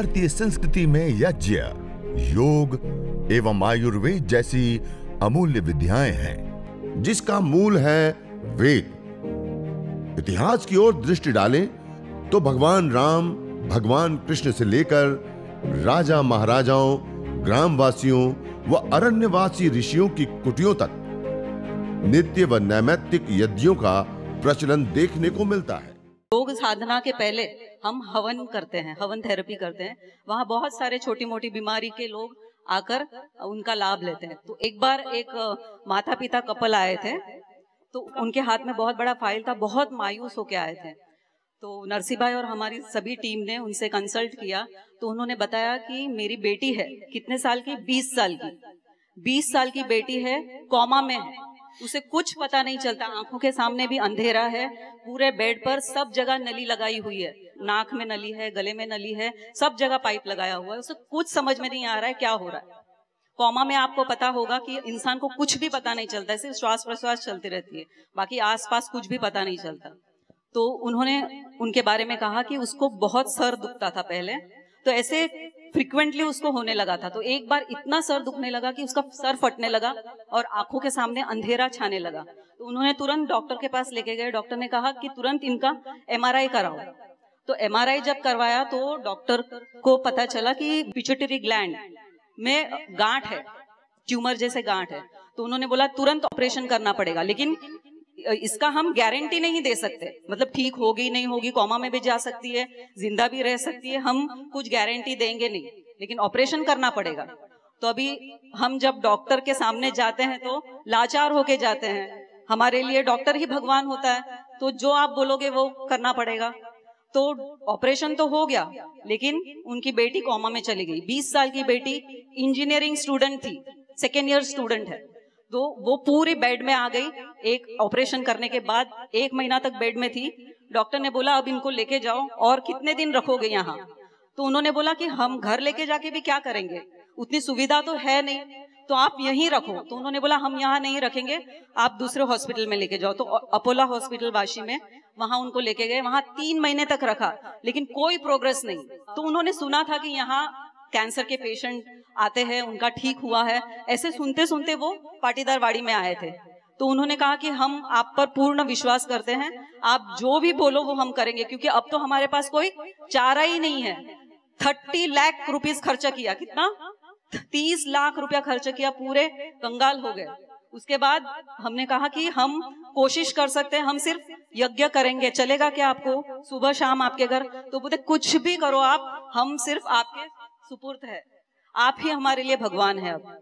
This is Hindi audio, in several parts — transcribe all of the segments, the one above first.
भारतीय संस्कृति में यज्ञ योग एवं आयुर्वेद जैसी अमूल्य विद्याएं हैं जिसका मूल है वेद इतिहास की ओर दृष्टि डालें तो भगवान राम भगवान कृष्ण से लेकर राजा महाराजाओं ग्रामवासियों व अरण्यवासी ऋषियों की कुटियों तक नित्य व नैमित्तिक यज्ञों का प्रचलन देखने को मिलता है योग साधना के पहले हम हवन करते हैं हवन थेरेपी करते हैं वहाँ बहुत सारे छोटी मोटी बीमारी के लोग आकर उनका लाभ लेते हैं तो एक बार एक माता पिता कपल आए थे तो उनके हाथ में बहुत बड़ा फाइल था बहुत मायूस होके आए थे तो नरसी भाई और हमारी सभी टीम ने उनसे कंसल्ट किया तो उन्होंने बताया कि मेरी बेटी है कितने साल की बीस साल की बीस साल की बेटी है कॉमा में है उसे कुछ पता नहीं चलता आंखों के सामने भी अंधेरा है पूरे बेड पर सब जगह नली लगाई हुई है नाक में नली है गले में नली है सब जगह पाइप लगाया हुआ है उसे कुछ समझ में नहीं आ रहा है क्या हो रहा है कॉमा में आपको पता होगा कि इंसान को कुछ भी पता नहीं चलता है सिर्फ श्वास प्रश्वास चलती रहती है बाकी आसपास कुछ भी पता नहीं चलता तो उन्होंने उनके बारे में कहा कि उसको बहुत सर दुखता था पहले तो ऐसे फ्रिक्वेंटली उसको होने लगा था तो एक बार इतना सर दुखने लगा कि उसका सर फटने लगा और आंखों के सामने अंधेरा छाने लगा तो उन्होंने तुरंत डॉक्टर के पास लेके गए डॉक्टर ने कहा कि तुरंत इनका एमआरआई कराओ तो एमआरआई जब करवाया तो डॉक्टर को पता चला कि पिचुटरी ग्लैंड में गांठ है ट्यूमर जैसे गांठ है तो उन्होंने बोला तुरंत ऑपरेशन करना पड़ेगा लेकिन इसका हम गारंटी नहीं दे सकते मतलब ठीक होगी नहीं होगी कॉमा में भी जा सकती है जिंदा भी रह सकती है हम कुछ गारंटी देंगे नहीं लेकिन ऑपरेशन करना पड़ेगा तो अभी हम जब डॉक्टर के सामने जाते हैं तो लाचार होके जाते हैं हमारे लिए डॉक्टर ही भगवान होता है तो जो आप बोलोगे वो करना पड़ेगा तो ऑपरेशन तो हो गया लेकिन उनकी बेटी कॉमा में चली गई 20 साल की बेटी इंजीनियरिंग स्टूडेंट थी सेकेंड ईयर स्टूडेंट है तो वो पूरे बेड में आ गई एक ऑपरेशन करने के बाद एक महीना तक बेड में थी डॉक्टर ने बोला अब इनको लेके जाओ और कितने दिन रखोगे यहाँ तो उन्होंने बोला कि हम घर लेके जाके भी क्या करेंगे उतनी सुविधा तो है नहीं तो आप यहीं रखो तो उन्होंने बोला हम यहाँ नहीं रखेंगे आप दूसरे हॉस्पिटल में लेके जाओ तो अपोला हॉस्पिटल वाशी में वहां उनको लेके गए वहां तीन महीने तक रखा लेकिन कोई प्रोग्रेस नहीं तो उन्होंने सुना था कि यहाँ कैंसर के पेशेंट आते हैं उनका ठीक हुआ है ऐसे सुनते सुनते वो पाटीदार वाड़ी में आए थे तो उन्होंने कहा कि हम आप पर पूर्ण विश्वास करते हैं आप जो भी बोलो वो हम करेंगे क्योंकि अब तो हमारे पास कोई चारा ही नहीं है थर्टी लाख रुपीस खर्चा किया कितना तीस लाख रुपया खर्चा किया पूरे कंगाल हो गए उसके बाद हमने कहा कि हम कोशिश कर सकते हैं हम सिर्फ यज्ञ करेंगे चलेगा क्या आपको सुबह शाम आपके घर तो बोलते कुछ भी करो आप हम सिर्फ आपके सुपुर्द है आप ही हमारे लिए भगवान है अब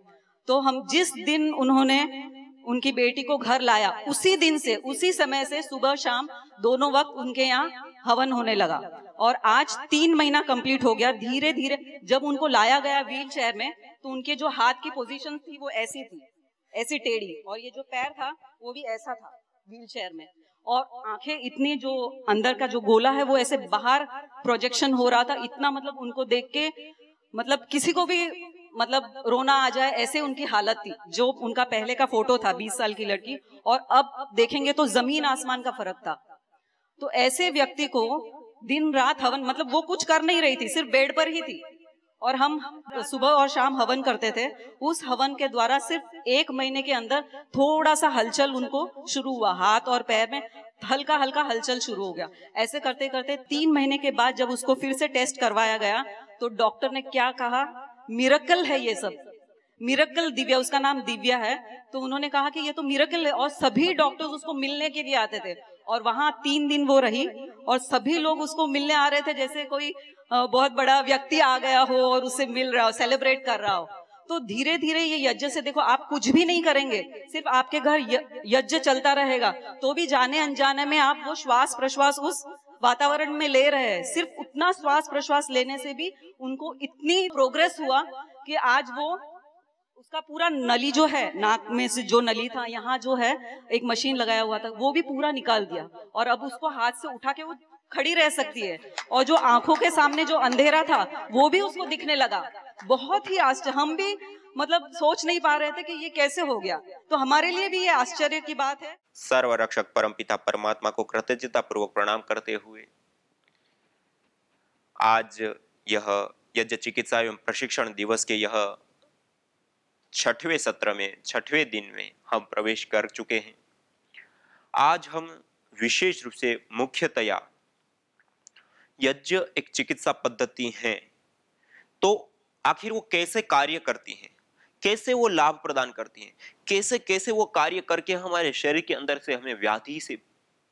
तो हम जिस दिन उन्होंने उनकी बेटी को घर लाया उसी दिन से उसी समय से सुबह शाम दोनों वक्त उनके यहाँ हवन होने लगा और आज तीन महीना कंप्लीट हो गया धीरे धीरे जब उनको लाया गया व्हील चेयर में तो उनके जो हाथ की पोजीशन थी वो ऐसी थी ऐसी टेढ़ी और ये जो पैर था वो भी ऐसा था व्हील चेयर में और आंखें इतनी जो अंदर का जो गोला है वो ऐसे बाहर प्रोजेक्शन हो रहा था इतना मतलब उनको देख के मतलब किसी को भी मतलब रोना आ जाए ऐसे उनकी हालत थी जो उनका पहले का फोटो था 20 साल की लड़की और अब देखेंगे तो जमीन आसमान का फर्क था तो ऐसे व्यक्ति को दिन रात हवन मतलब वो कुछ कर नहीं रही थी सिर्फ बेड पर ही थी और हम सुबह और शाम हवन करते थे उस हवन के द्वारा सिर्फ एक महीने के अंदर थोड़ा सा हलचल उनको शुरू हुआ हाथ और पैर में हल्का हल्का हलचल शुरू हो गया ऐसे करते करते तीन महीने के बाद जब उसको फिर से टेस्ट करवाया गया तो डॉक्टर ने क्या कहा मिरकल है ये सब मिरकल दिव्या उसका नाम दिव्या है तो उन्होंने कहा कि ये तो मिरकल है और सभी डॉक्टर्स उसको मिलने के लिए आते थे और वहां तीन दिन वो रही और सभी लोग उसको मिलने आ रहे थे जैसे कोई बहुत बड़ा व्यक्ति आ गया हो और उसे मिल रहा हो सेलिब्रेट कर रहा हो तो धीरे धीरे ये यज्ञ से देखो आप कुछ भी नहीं करेंगे सिर्फ आपके घर यज्ञ चलता रहेगा तो भी जाने अनजाने में आप वो श्वास प्रश्वास उस वातावरण में ले रहे हैं सिर्फ उतना श्वास प्रश्वास लेने से भी उनको इतनी प्रोग्रेस हुआ कि आज वो उसका पूरा नली जो है नाक में से जो नली था यहाँ जो है एक मशीन लगाया हुआ था वो भी पूरा निकाल दिया और अब उसको हाथ से उठा के वो खड़ी रह सकती है और जो आंखों के सामने जो अंधेरा था वो भी उसको दिखने लगा बहुत ही आश्चर्य हम भी मतलब सोच नहीं पा रहे थे कि ये कैसे हो गया तो हमारे लिए भी ये आश्चर्य की बात है सर्व रक्षक परम पिता परमात्मा को कृतज्ञता पूर्वक प्रणाम करते हुए आज यह यज्ञ चिकित्सा एवं प्रशिक्षण दिवस के यह छठवें सत्र में छठवें दिन में हम प्रवेश कर चुके हैं आज हम विशेष रूप से मुख्यतया यज्ञ एक चिकित्सा पद्धति है तो आखिर वो कैसे कार्य करती हैं कैसे वो लाभ प्रदान करती हैं कैसे कैसे वो कार्य करके हमारे शरीर के अंदर से हमें व्याधि से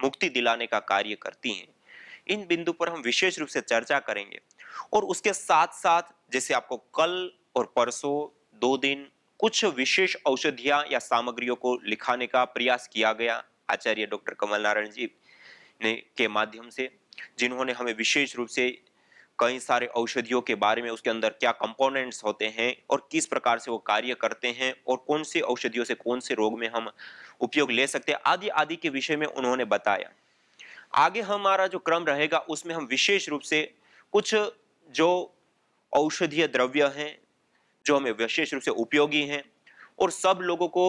मुक्ति दिलाने का कार्य करती हैं इन बिंदु पर हम विशेष रूप से चर्चा करेंगे और उसके साथ साथ जैसे आपको कल और परसों दो दिन कुछ विशेष औषधियां या सामग्रियों को लिखाने का प्रयास किया गया आचार्य डॉक्टर कमल नारायण जी ने के माध्यम से जिन्होंने हमें विशेष रूप से कई सारे औषधियों के बारे में उसके अंदर क्या कंपोनेंट्स होते हैं और किस प्रकार से वो कार्य करते हैं और कौन से औषधियों से कौन से रोग में हम उपयोग ले सकते हैं आदि आदि के विषय में उन्होंने बताया आगे हमारा जो क्रम रहेगा उसमें हम विशेष रूप से कुछ जो औषधीय द्रव्य हैं जो हमें विशेष रूप से उपयोगी हैं और सब लोगों को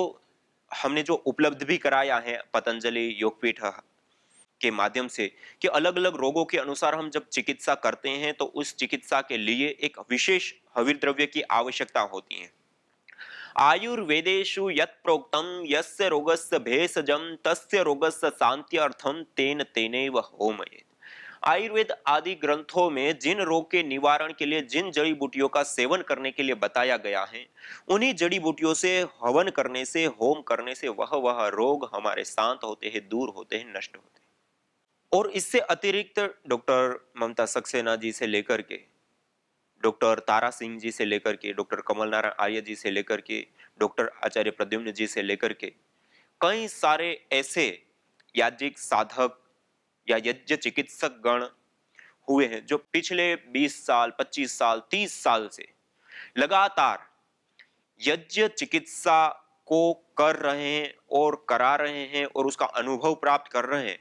हमने जो उपलब्ध भी कराया है पतंजलि योगपीठ के माध्यम से कि अलग अलग रोगों के अनुसार हम जब चिकित्सा करते हैं तो उस चिकित्सा के लिए एक विशेष हविद्रव्य द्रव्य की आवश्यकता होती है आयुर्वेदेशु योक्तम यस्य रोगस्य भेषजम तस्य रोगस्य अर्थम तेन तेनेव होमये आयुर्वेद आदि ग्रंथों में जिन रोग के निवारण के लिए जिन जड़ी बूटियों का सेवन करने के लिए बताया गया है उन्हीं जड़ी बूटियों से हवन करने से होम करने से वह वह रोग हमारे शांत होते हैं दूर होते हैं नष्ट होते हैं और इससे अतिरिक्त डॉक्टर ममता सक्सेना जी से लेकर के डॉक्टर तारा सिंह जी से लेकर के डॉक्टर कमल नारायण आर्य जी से लेकर के डॉक्टर आचार्य प्रद्युम्न जी से लेकर के कई सारे ऐसे याज्ञिक साधक या यज्ञ चिकित्सक गण हुए हैं जो पिछले 20 साल 25 साल 30 साल से लगातार यज्ञ चिकित्सा को कर रहे हैं और करा रहे हैं और उसका अनुभव प्राप्त कर रहे हैं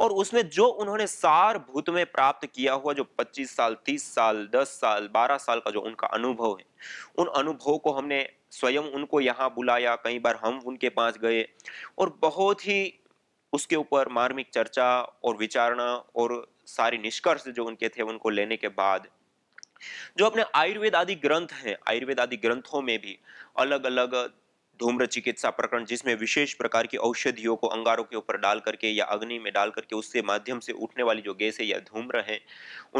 और उसमें जो उन्होंने सार भूत में प्राप्त किया हुआ जो 25 साल 30 साल 10 साल 12 साल का जो उनका अनुभव है उन अनुभव को हमने स्वयं उनको यहाँ बुलाया कई बार हम उनके पास गए और बहुत ही उसके ऊपर मार्मिक चर्चा और विचारणा और सारे निष्कर्ष जो उनके थे उनको लेने के बाद जो अपने आयुर्वेद आदि ग्रंथ हैं आयुर्वेद आदि ग्रंथों में भी अलग अलग धूम्र चिकित्सा प्रकरण जिसमें विशेष प्रकार की औषधियों को अंगारों के ऊपर डाल करके या अग्नि में डाल करके उससे माध्यम से उठने वाली जो गैसें या धूम्र हैं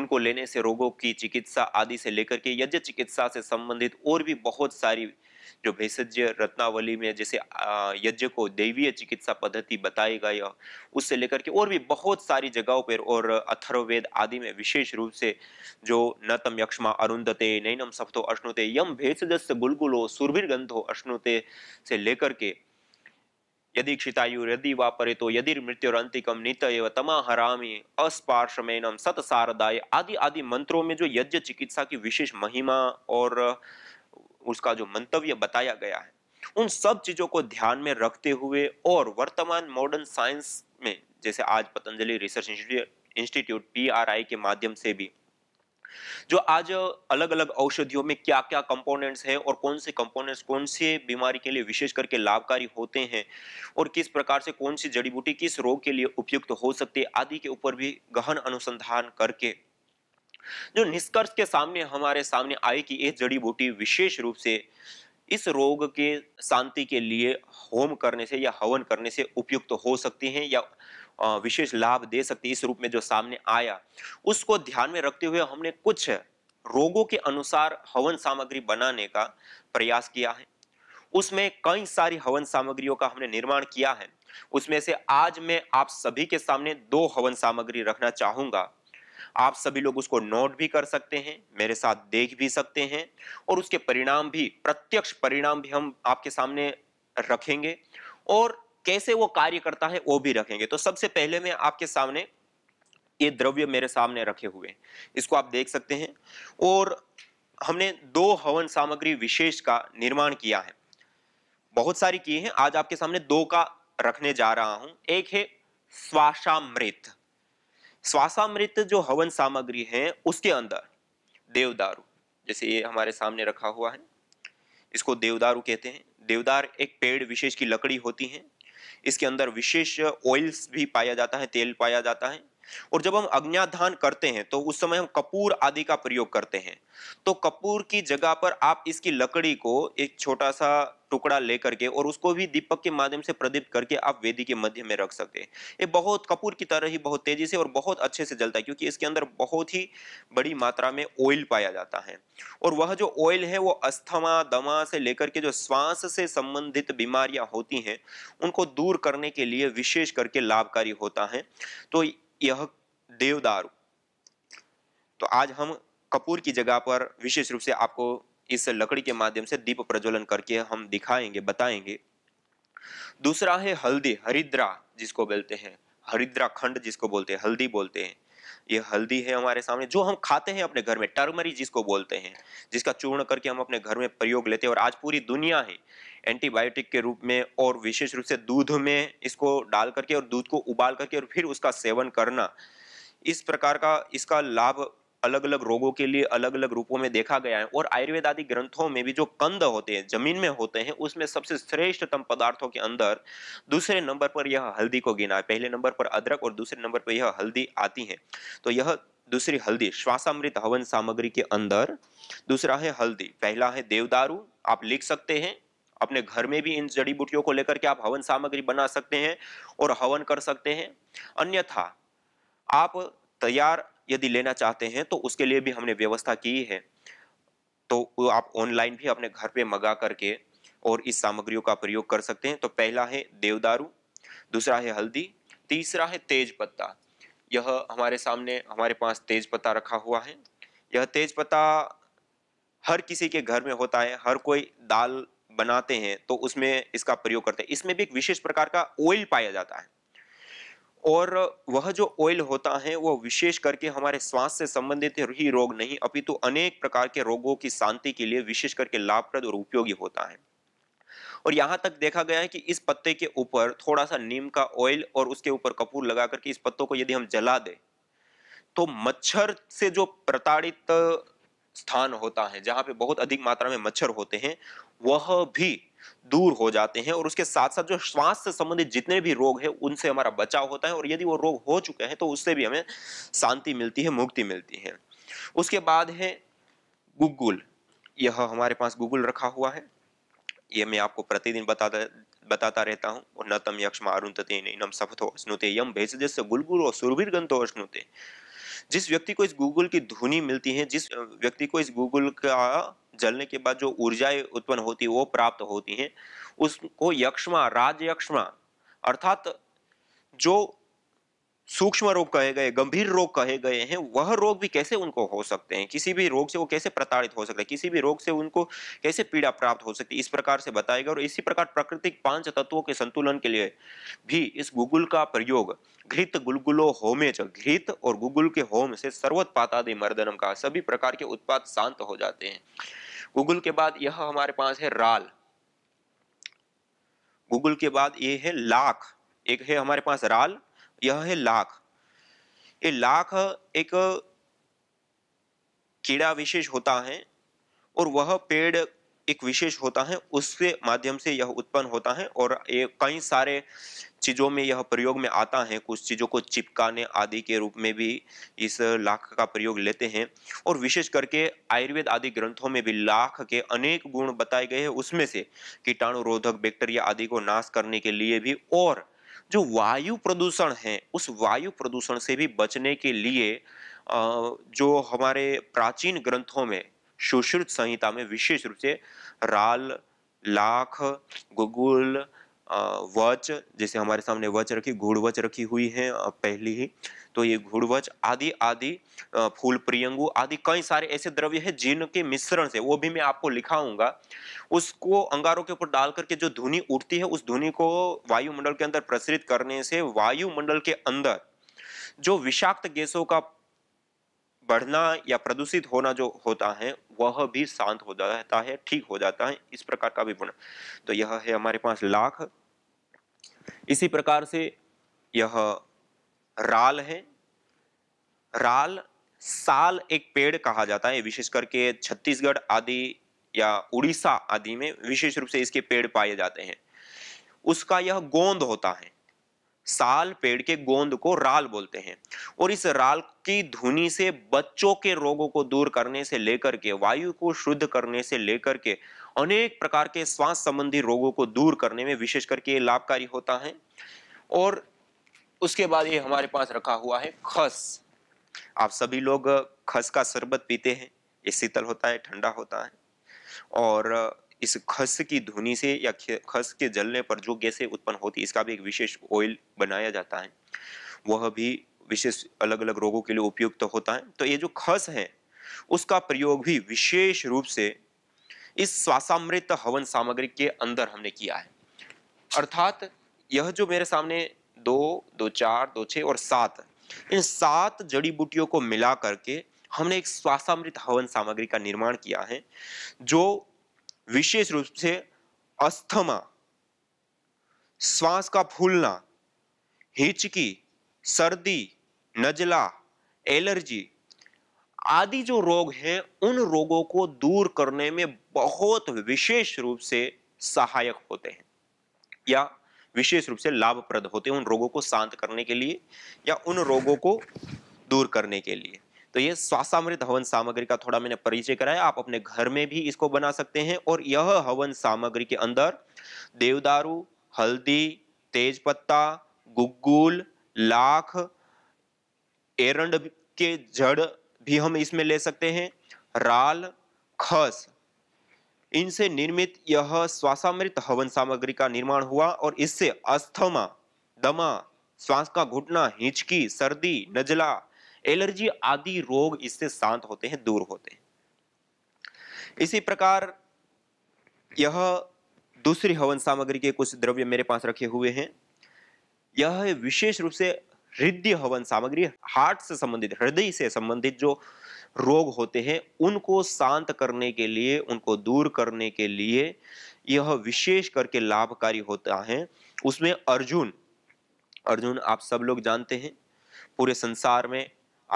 उनको लेने से रोगों की चिकित्सा आदि से लेकर के यज्ञ चिकित्सा से संबंधित और भी बहुत सारी जो भेषज रत्नावली में जैसे यज्ञ को दैवीय चिकित्सा पद्धति बताई गई है उससे लेकर के और भी बहुत सारी जगहों पर और अथर्ववेद आदि में विशेष रूप से जो नतम यक्षमा अरुंधते नैनम सप्तो अश्नुते यम भेषज से गुलगुलो सुरभिर गंधो अश्नुते से लेकर के यदि क्षितायु यदि वापरे तो यदि मृत्यु मृत्युरंतिकम नित एव तमा तमाहरामी अस्पार्शमेनम सत सारदाय आदि आदि मंत्रों में जो यज्ञ चिकित्सा की विशेष महिमा और उसका जो मंतव्य बताया गया है उन सब चीज़ों को ध्यान में रखते हुए और वर्तमान मॉडर्न साइंस में जैसे आज पतंजलि रिसर्च इंस्टीट्यूट पी के माध्यम से भी जो आज अलग अलग औषधियों में क्या क्या कंपोनेंट्स हैं और कौन से कंपोनेंट्स कौन से बीमारी के लिए विशेष करके लाभकारी होते हैं और किस प्रकार से कौन सी जड़ी बूटी किस रोग के लिए उपयुक्त हो सकती है आदि के ऊपर भी गहन अनुसंधान करके जो निष्कर्ष के सामने हमारे सामने आए कि एक जड़ी बूटी विशेष रूप से इस रोग के शांति के लिए होम करने से या हवन करने से उपयुक्त तो हो सकती हैं या विशेष लाभ दे सकती इस रूप में जो सामने आया उसको ध्यान में रखते हुए हमने कुछ रोगों के अनुसार हवन सामग्री बनाने का प्रयास किया है उसमें कई सारी हवन सामग्रियों का हमने निर्माण किया है उसमें से आज मैं आप सभी के सामने दो हवन सामग्री रखना चाहूंगा आप सभी लोग उसको नोट भी कर सकते हैं मेरे साथ देख भी सकते हैं और उसके परिणाम भी प्रत्यक्ष परिणाम भी हम आपके सामने रखेंगे और कैसे वो कार्य करता है वो भी रखेंगे तो सबसे पहले मैं आपके सामने ये द्रव्य मेरे सामने रखे हुए इसको आप देख सकते हैं और हमने दो हवन सामग्री विशेष का निर्माण किया है बहुत सारी की हैं आज आपके सामने दो का रखने जा रहा हूं एक है स्वाशामृत श्वासामृत जो हवन सामग्री है उसके अंदर देवदारू जैसे ये हमारे सामने रखा हुआ है इसको देवदारू कहते हैं देवदार एक पेड़ विशेष की लकड़ी होती है इसके अंदर विशेष ऑयल्स भी पाया जाता है तेल पाया जाता है और जब हम अग्नाधान करते हैं तो उस समय हम कपूर आदि का प्रयोग करते हैं तो कपूर की जगह पर आप इसकी लकड़ी को एक छोटा सा टुकड़ा लेकर के और उसको भी दीपक के माध्यम से प्रदीप्त करके आप वेदी के मध्य में रख सकते हैं ये बहुत कपूर की तरह ही बहुत तेजी से और बहुत अच्छे से जलता है क्योंकि इसके अंदर बहुत ही बड़ी मात्रा में ऑयल पाया जाता है और वह जो ऑयल है वो अस्थमा दमा से लेकर के जो श्वास से संबंधित बीमारियां होती हैं उनको दूर करने के लिए विशेष करके लाभकारी होता है तो यह देवदारू तो आज हम कपूर की जगह पर विशेष रूप से आपको इस लकड़ी के माध्यम से दीप प्रज्वलन करके हम दिखाएंगे बताएंगे दूसरा है हल्दी हरिद्रा जिसको बोलते हैं हरिद्रा खंड जिसको बोलते हैं हल्दी बोलते हैं ये हल्दी है हमारे सामने जो हम खाते हैं अपने घर में टर्मरी जिसको बोलते हैं जिसका चूर्ण करके हम अपने घर में प्रयोग लेते हैं और आज पूरी दुनिया है एंटीबायोटिक के रूप में और विशेष रूप से दूध में इसको डाल करके और दूध को उबाल करके और फिर उसका सेवन करना इस प्रकार का इसका लाभ अलग अलग रोगों के लिए अलग अलग रूपों में देखा गया है और आयुर्वेद आदि ग्रंथों में भी जो कंद होते हैं जमीन में होते हैं उसमें सबसे श्रेष्ठतम पदार्थों के अंदर दूसरे नंबर पर यह हल्दी को गिना है पहले नंबर पर अदरक और दूसरे नंबर पर यह हल्दी आती है तो यह दूसरी हल्दी श्वासामृत हवन सामग्री के अंदर दूसरा है हल्दी पहला है देवदारू आप लिख सकते हैं अपने घर में भी इन जड़ी बूटियों को लेकर के आप हवन सामग्री बना सकते हैं और हवन कर सकते हैं अन्यथा आप तैयार यदि लेना चाहते हैं तो उसके लिए भी हमने व्यवस्था की है तो आप ऑनलाइन भी अपने घर पे मंगा करके और इस सामग्रियों का प्रयोग कर सकते हैं तो पहला है देवदारू दूसरा है हल्दी तीसरा है तेज पत्ता यह हमारे सामने हमारे पास तेज पत्ता रखा हुआ है यह तेज पत्ता हर किसी के घर में होता है हर कोई दाल बनाते हैं तो उसमें इसका प्रयोग करते हैं इसमें भी एक विशेष प्रकार का ऑयल पाया जाता है और वह जो ऑयल होता है वह विशेष करके हमारे श्वास से संबंधित ही रोग नहीं अपितु तो अनेक प्रकार के रोगों की शांति के लिए विशेष करके लाभप्रद और उपयोगी होता है और यहाँ तक देखा गया है कि इस पत्ते के ऊपर थोड़ा सा नीम का ऑयल और उसके ऊपर कपूर लगा करके इस पत्तों को यदि हम जला दें तो मच्छर से जो प्रताड़ित स्थान होता है जहाँ पे बहुत अधिक मात्रा में मच्छर होते हैं वह भी दूर हो जाते हैं और उसके साथ साथ जो श्वास से संबंधित जितने भी रोग हैं उनसे हमारा बचाव होता है और यदि वो रोग हो चुके हैं तो उससे भी हमें शांति मिलती है मुक्ति मिलती है उसके बाद है गूगल यह हमारे पास गूगल रखा हुआ है यह मैं आपको प्रतिदिन बताता बताता रहता हूँ और उन्नतम यक्षमा अरुणते नम सफथो स्नुते यम भेज जैसे गुलगुल और सुरभिर गंतो स्नुते जिस व्यक्ति को इस गूगल की धुनी मिलती है जिस व्यक्ति को इस गूगल का जलने के बाद जो ऊर्जाएं उत्पन्न होती है वो प्राप्त होती हैं उसको यक्षमा राज यक्षमा अर्थात जो सूक्ष्म रोग कहे गए गंभीर रोग कहे गए हैं वह रोग भी कैसे उनको हो सकते हैं किसी भी रोग से वो कैसे प्रताड़ित हो सकते हैं किसी भी रोग से उनको कैसे पीड़ा प्राप्त हो सकती है इस प्रकार से बताएगा और इसी प्रकार प्राकृतिक पांच तत्वों के संतुलन के लिए भी इस गुगुल का प्रयोग घृत गुलगुलो होमेच घृत और गुगुल के होम से सर्वोत्पाता दे मर्दनम का सभी प्रकार के उत्पाद शांत हो जाते हैं गूगल के बाद यह हमारे पास है राल गूगल के बाद ये है लाख एक है हमारे पास राल यह है लाख ये लाख एक कीड़ा विशेष होता है और वह पेड़ एक विशेष होता है उसके माध्यम से यह उत्पन्न होता है और ये कई सारे चीज़ों में यह प्रयोग में आता है कुछ चीज़ों को चिपकाने आदि के रूप में भी इस लाख का प्रयोग लेते हैं और विशेष करके आयुर्वेद आदि ग्रंथों में भी लाख के अनेक गुण बताए गए हैं उसमें से कीटाणु रोधक बैक्टीरिया आदि को नाश करने के लिए भी और जो वायु प्रदूषण है उस वायु प्रदूषण से भी बचने के लिए जो हमारे प्राचीन ग्रंथों में सुश्रुत संहिता में विशेष रूप से राल लाख गुगुल वच जैसे हमारे सामने वच रखी घुड़वच रखी हुई है पहली ही तो ये घुड़वच आदि आदि फूल प्रियंगु आदि कई सारे ऐसे द्रव्य हैं जिनके मिश्रण से वो भी मैं आपको लिखाऊंगा उसको अंगारों के ऊपर डाल करके जो धुनी उठती है उस धुनी को वायुमंडल के अंदर प्रसरित करने से वायुमंडल के अंदर जो विषाक्त गैसों का बढ़ना या प्रदूषित होना जो होता है वह भी शांत हो जाता है ठीक हो जाता है इस प्रकार का विपणन तो यह है हमारे पास लाख इसी प्रकार से यह राल है राल साल एक पेड़ कहा जाता है विशेष करके छत्तीसगढ़ आदि या उड़ीसा आदि में विशेष रूप से इसके पेड़ पाए जाते हैं उसका यह गोंद होता है साल पेड़ के गोंद को राल बोलते हैं और इस राल की धुनी से बच्चों के रोगों को दूर करने से लेकर के वायु को शुद्ध करने से लेकर के अनेक प्रकार के श्वास संबंधी रोगों को दूर करने में विशेष करके ये लाभकारी होता है और उसके बाद ये हमारे पास रखा हुआ है खस आप सभी लोग खस का शरबत पीते हैं ये शीतल होता है ठंडा होता है और इस खस की धुनी से या खस के जलने पर जो गैसें उत्पन्न होती है इसका भी एक विशेष ऑयल बनाया जाता है वह भी विशेष अलग अलग रोगों के लिए उपयुक्त तो होता है तो ये जो खस है उसका प्रयोग भी विशेष रूप से इस श्वासामृत हवन सामग्री के अंदर हमने किया है अर्थात यह जो मेरे सामने दो दो चार दो छः और सात इन सात जड़ी बूटियों को मिला करके हमने एक श्वासामृत हवन सामग्री का निर्माण किया है जो विशेष रूप से अस्थमा श्वास का फूलना हिचकी सर्दी नजला एलर्जी आदि जो रोग हैं उन रोगों को दूर करने में बहुत विशेष रूप से सहायक होते हैं या विशेष रूप से लाभप्रद होते हैं उन रोगों को शांत करने के लिए या उन रोगों को दूर करने के लिए तो ये स्वासामृत हवन सामग्री का थोड़ा मैंने परिचय कराया आप अपने घर में भी इसको बना सकते हैं और यह हवन सामग्री के अंदर देवदारू हल्दी तेज पत्ता गुगुल लाख एरंड के जड़ भी हम इसमें ले सकते हैं राल खस इनसे निर्मित यह श्वासामृत हवन सामग्री का निर्माण हुआ और इससे अस्थमा दमा श्वास का घुटना हिचकी सर्दी नजला एलर्जी आदि रोग इससे शांत होते हैं दूर होते हैं इसी प्रकार यह दूसरी हवन सामग्री के कुछ द्रव्य मेरे पास रखे हुए हैं यह विशेष रूप से हृदय हवन सामग्री हार्ट से संबंधित हृदय से संबंधित जो रोग होते हैं उनको शांत करने के लिए उनको दूर करने के लिए यह विशेष करके लाभकारी होता है उसमें अर्जुन अर्जुन आप सब लोग जानते हैं पूरे संसार में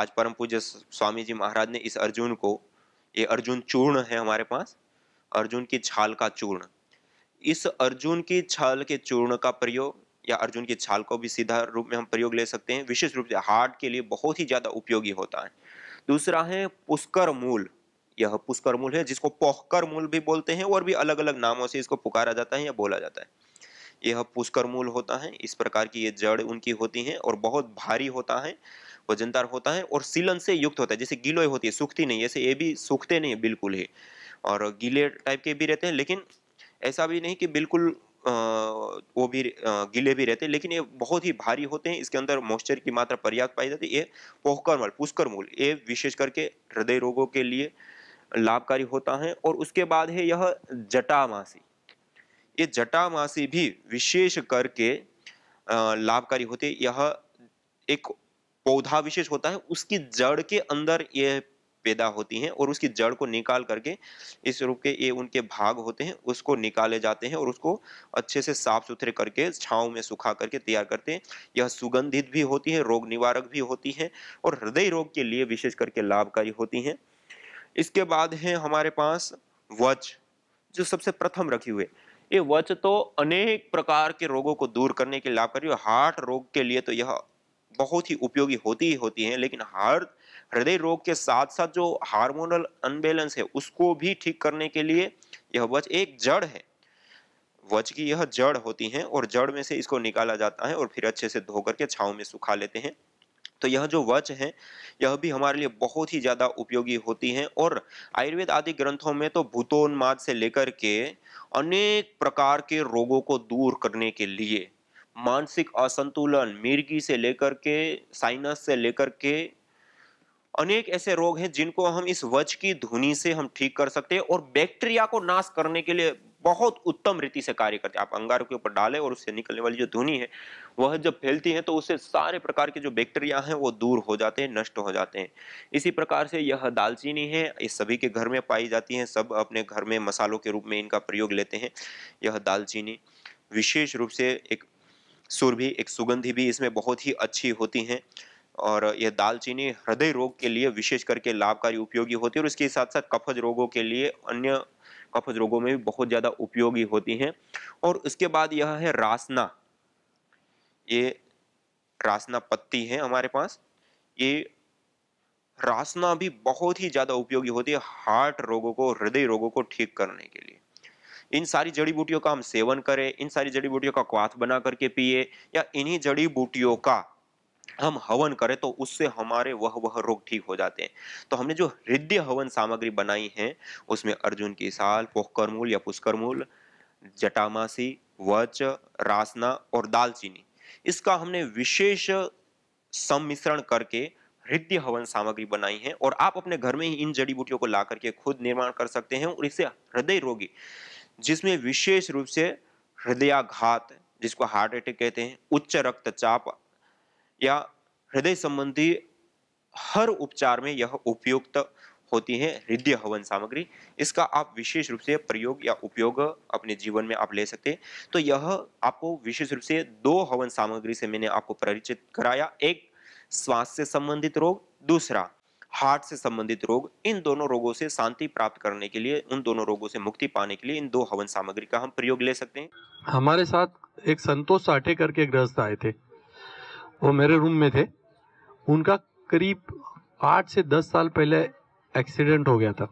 आज परम पूज्य स्वामी जी महाराज ने इस अर्जुन को ये अर्जुन चूर्ण है हमारे पास अर्जुन की छाल का चूर्ण इस अर्जुन की छाल के चूर्ण का प्रयोग या अर्जुन की छाल को भी सीधा रूप में हम प्रयोग ले सकते हैं विशेष रूप से हार्ट के लिए बहुत ही ज़्यादा उपयोगी होता है दूसरा है पुष्कर मूल यह पुष्कर मूल है जिसको पोहकर मूल भी बोलते हैं और भी अलग अलग नामों से इसको पुकारा जाता है या बोला जाता है यह पुष्कर मूल होता है इस प्रकार की ये जड़ उनकी होती है और बहुत भारी होता है वजनदार होता है और सीलन से युक्त होता है जैसे गिलोय होती है सूखती नहीं ऐसे ये भी सूखते नहीं है बिल्कुल ही और गीले टाइप के भी रहते हैं लेकिन ऐसा भी नहीं कि बिल्कुल आ, वो भी आ, गीले भी रहते हैं लेकिन ये बहुत ही भारी होते हैं इसके अंदर मॉइस्चर की मात्रा पर्याप्त पाई जाती है ये पोहकर मूल पुष्कर मूल ये विशेष करके हृदय रोगों के लिए लाभकारी होता है और उसके बाद है यह जटामासी ये जटामासी भी विशेष करके लाभकारी होते यह एक पौधा विशेष होता है उसकी जड़ के अंदर ये पैदा होती हैं और उसकी जड़ को निकाल करके इस रूप के ये उनके भाग होते हैं उसको निकाले जाते हैं और उसको अच्छे से साफ सुथरे करके छाँव में सुखा करके तैयार करते हैं यह सुगंधित भी होती है रोग निवारक भी होती है और हृदय रोग के लिए विशेष करके लाभकारी होती हैं इसके बाद है हमारे पास वच जो सबसे प्रथम रखी हुए ये वच तो अनेक प्रकार के रोगों को दूर करने के लाभकारी हार्ट रोग के लिए तो यह बहुत ही उपयोगी होती ही होती हैं लेकिन हर हृदय रोग के साथ साथ जो हार्मोनल अनबैलेंस है उसको भी ठीक करने के लिए यह वज एक जड़ है वज की यह जड़ होती हैं और जड़ में से इसको निकाला जाता है और फिर अच्छे से धो करके छाव में सुखा लेते हैं तो यह जो वच है यह भी हमारे लिए बहुत ही ज़्यादा उपयोगी होती है और आयुर्वेद आदि ग्रंथों में तो भूतोन्माद से लेकर के अनेक प्रकार के रोगों को दूर करने के लिए मानसिक असंतुलन मिर्गी से लेकर के साइनस से लेकर के अनेक ऐसे रोग हैं जिनको हम इस वज की धुनी से हम ठीक कर सकते हैं और बैक्टीरिया को नाश करने के लिए बहुत उत्तम रीति से कार्य करते हैं आप अंगारों के ऊपर डालें और उससे निकलने वाली जो धुनी है वह जब फैलती है तो उससे सारे प्रकार के जो बैक्टीरिया हैं वो दूर हो जाते हैं नष्ट हो जाते हैं इसी प्रकार से यह दालचीनी है ये सभी के घर में पाई जाती है सब अपने घर में मसालों के रूप में इनका प्रयोग लेते हैं यह दालचीनी विशेष रूप से एक सुरभि एक सुगंधि भी इसमें बहुत ही अच्छी होती हैं और यह दालचीनी हृदय रोग के लिए विशेष करके लाभकारी उपयोगी होती है और इसके साथ साथ कफज रोगों के लिए अन्य कफज रोगों में भी बहुत ज़्यादा उपयोगी होती हैं और उसके बाद यह है रासना ये रासना पत्ती है हमारे पास ये रासना भी बहुत ही ज़्यादा उपयोगी होती है हार्ट रोगों को हृदय रोगों को ठीक करने के लिए इन सारी जड़ी बूटियों का हम सेवन करें इन सारी जड़ी बूटियों का क्वाथ बना करके पिए या इन्हीं जड़ी बूटियों का हम हवन करें तो उससे हमारे वह वह रोग ठीक हो जाते हैं तो हमने जो हृदय हवन सामग्री बनाई है उसमें अर्जुन की साल पोखकर मूल या पुष्कर मूल जटामासी वच रासना और दालचीनी इसका हमने विशेष सम्मिश्रण करके हृदय हवन सामग्री बनाई है और आप अपने घर में ही इन जड़ी बूटियों को ला करके खुद निर्माण कर सकते हैं और इससे हृदय रोगी जिसमें विशेष रूप से हृदयाघात जिसको हार्ट अटैक कहते हैं उच्च रक्तचाप या हृदय संबंधी हर उपचार में यह उपयुक्त होती है हृदय हवन सामग्री इसका आप विशेष रूप से प्रयोग या उपयोग अपने जीवन में आप ले सकते हैं तो यह आपको विशेष रूप से दो हवन सामग्री से मैंने आपको परिचित कराया एक स्वास्थ्य से संबंधित रोग दूसरा हार्ट से संबंधित रोग इन दोनों रोगों से शांति प्राप्त करने के लिए उन दोनों रोगों से मुक्ति पाने के लिए इन दो हवन सामग्री का हम प्रयोग ले सकते हैं हमारे साथ एक संतोष साठे करके ग्रस्त आए थे वो मेरे रूम में थे उनका करीब आठ से दस साल पहले एक्सीडेंट हो गया था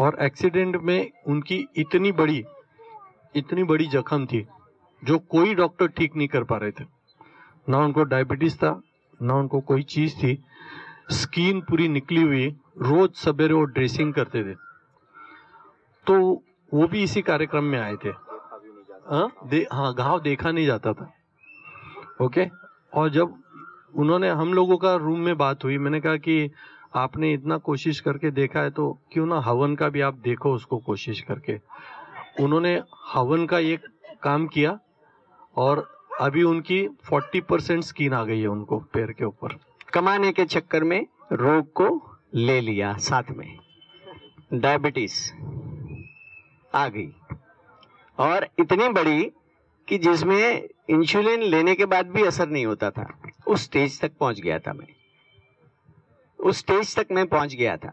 और एक्सीडेंट में उनकी इतनी बड़ी इतनी बड़ी जख्म थी जो कोई डॉक्टर ठीक नहीं कर पा रहे थे ना उनको डायबिटीज़ था ना उनको कोई चीज़ थी स्कीन पूरी निकली हुई रोज सवेरे वो ड्रेसिंग करते थे तो वो भी इसी कार्यक्रम में आए थे हाँ दे, हाँ घाव देखा नहीं जाता था ओके और जब उन्होंने हम लोगों का रूम में बात हुई मैंने कहा कि आपने इतना कोशिश करके देखा है तो क्यों ना हवन का भी आप देखो उसको कोशिश करके उन्होंने हवन का एक काम किया और अभी उनकी 40 परसेंट स्किन आ गई है उनको पैर के ऊपर कमाने के चक्कर में रोग को ले लिया साथ में डायबिटीज आ गई और इतनी बड़ी कि जिसमें इंसुलिन लेने के बाद भी असर नहीं होता था उस स्टेज तक पहुंच गया था मैं उस स्टेज तक मैं पहुंच गया था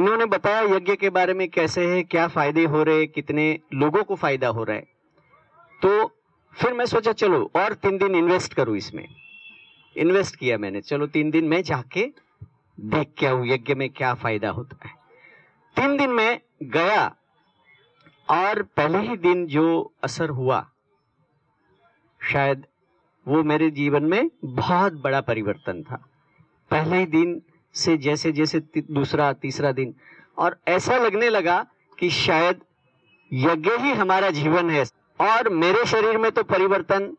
इन्होंने बताया यज्ञ के बारे में कैसे है क्या फायदे हो रहे कितने लोगों को फायदा हो रहा है तो फिर मैं सोचा चलो और तीन दिन इन्वेस्ट करूं इसमें इन्वेस्ट किया मैंने चलो तीन दिन में जाके देख क्या हूं यज्ञ में क्या फायदा होता है तीन दिन में गया और पहले ही दिन जो असर हुआ शायद वो मेरे जीवन में बहुत बड़ा परिवर्तन था पहले ही दिन से जैसे जैसे दूसरा तीसरा दिन और ऐसा लगने लगा कि शायद यज्ञ ही हमारा जीवन है और मेरे शरीर में तो परिवर्तन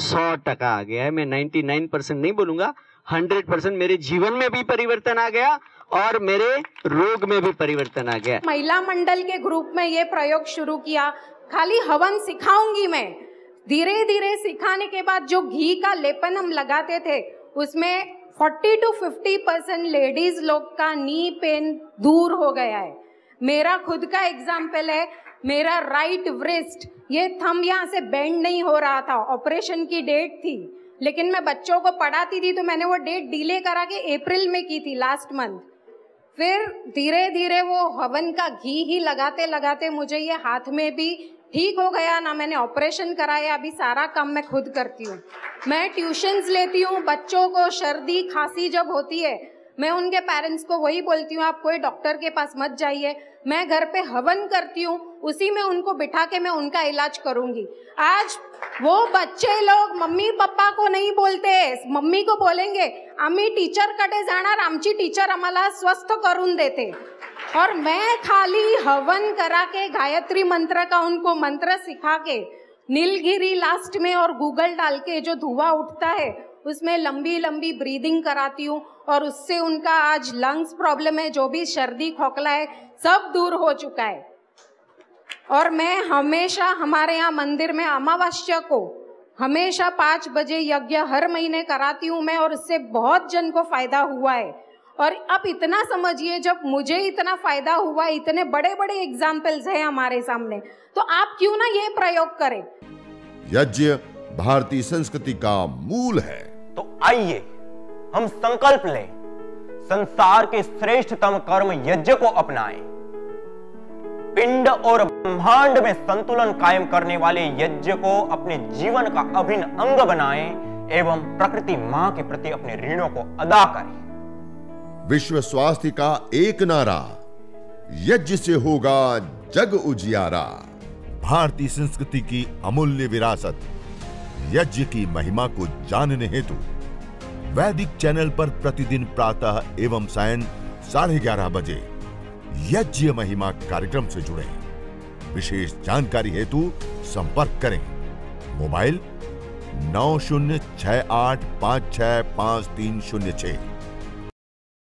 सौ टका आ गया है मैं नाइन्टी नाइन परसेंट नहीं बोलूंगा हंड्रेड परसेंट मेरे जीवन में भी परिवर्तन आ गया और मेरे रोग में भी परिवर्तन आ गया महिला मंडल के ग्रुप में ये प्रयोग शुरू किया खाली हवन सिखाऊंगी मैं धीरे धीरे सिखाने के बाद जो घी का लेपन हम लगाते थे उसमें 40 टू 50 परसेंट लेडीज लोग का नी पेन दूर हो गया है मेरा खुद का एग्जाम्पल है मेरा राइट व्रिस्ट ये थम यहाँ से बेंड नहीं हो रहा था ऑपरेशन की डेट थी लेकिन मैं बच्चों को पढ़ाती थी तो मैंने वो डेट डिले करा के अप्रैल में की थी लास्ट मंथ फिर धीरे धीरे वो हवन का घी ही लगाते लगाते मुझे ये हाथ में भी ठीक हो गया ना मैंने ऑपरेशन कराया अभी सारा काम मैं खुद करती हूँ मैं ट्यूशन्स लेती हूँ बच्चों को सर्दी खांसी जब होती है मैं उनके पेरेंट्स को वही बोलती हूँ आप कोई डॉक्टर के पास मत जाइए मैं घर पे हवन करती हूँ उसी में उनको बिठा के मैं उनका इलाज करूंगी आज वो बच्चे लोग मम्मी पप्पा को नहीं बोलते मम्मी को बोलेंगे टीचर कटे जाना आमची टीचर हमारा स्वस्थ करून देते और मैं खाली हवन करा के गायत्री मंत्र का उनको मंत्र सिखा के नीलगिरी लास्ट में और गूगल डाल के जो धुआं उठता है उसमें लंबी लंबी ब्रीदिंग कराती हूँ और उससे उनका आज लंग्स प्रॉब्लम है जो भी सर्दी खोखला है सब दूर हो चुका है और मैं हमेशा हमारे यहाँ मंदिर में अमावस्या को हमेशा पाँच बजे यज्ञ हर महीने कराती हूँ मैं और इससे बहुत जन को फायदा हुआ है और अब इतना समझिए जब मुझे इतना फायदा हुआ इतने बड़े बड़े एग्जाम्पल्स हैं हमारे सामने तो आप क्यों ना ये प्रयोग करें यज्ञ भारतीय संस्कृति का मूल है तो आइए हम संकल्प लें संसार के श्रेष्ठतम कर्म यज्ञ को अपनाएं पिंड और ब्रह्मांड में संतुलन कायम करने वाले यज्ञ को अपने जीवन का अभिन्न अंग बनाएं एवं प्रकृति मां के प्रति अपने ऋणों को अदा करें विश्व स्वास्थ्य का एक नारा यज्ञ से होगा जग उजियारा भारतीय संस्कृति की अमूल्य विरासत यज्ञ की महिमा को जानने हेतु वैदिक चैनल पर प्रतिदिन प्रातः एवं सायं साढ़े ग्यारह बजे यज्ञ महिमा कार्यक्रम से जुड़े विशेष जानकारी हेतु संपर्क करें मोबाइल नौ शून्य छ आठ पाँच छह पाँच तीन शून्य छह